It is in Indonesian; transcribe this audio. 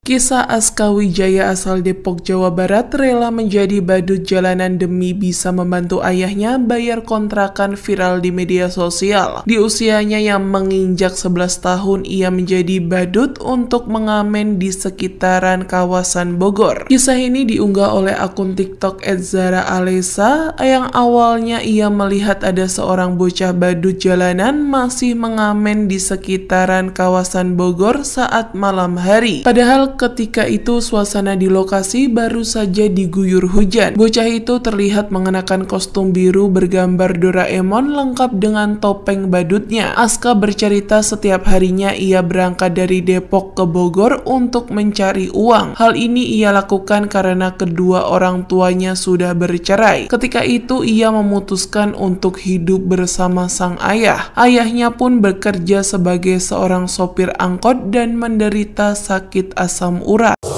Kisah Aska Wijaya asal Depok, Jawa Barat rela menjadi badut jalanan demi bisa membantu ayahnya bayar kontrakan viral di media sosial. Di usianya yang menginjak 11 tahun, ia menjadi badut untuk mengamen di sekitaran kawasan Bogor. Kisah ini diunggah oleh akun TikTok Edzara Alesa yang awalnya ia melihat ada seorang bocah badut jalanan masih mengamen di sekitaran kawasan Bogor saat malam hari. Padahal Padahal ketika itu suasana di lokasi baru saja diguyur hujan. Bocah itu terlihat mengenakan kostum biru bergambar Doraemon lengkap dengan topeng badutnya. Aska bercerita setiap harinya ia berangkat dari Depok ke Bogor untuk mencari uang. Hal ini ia lakukan karena kedua orang tuanya sudah bercerai. Ketika itu ia memutuskan untuk hidup bersama sang ayah. Ayahnya pun bekerja sebagai seorang sopir angkot dan menderita sakit asma some ura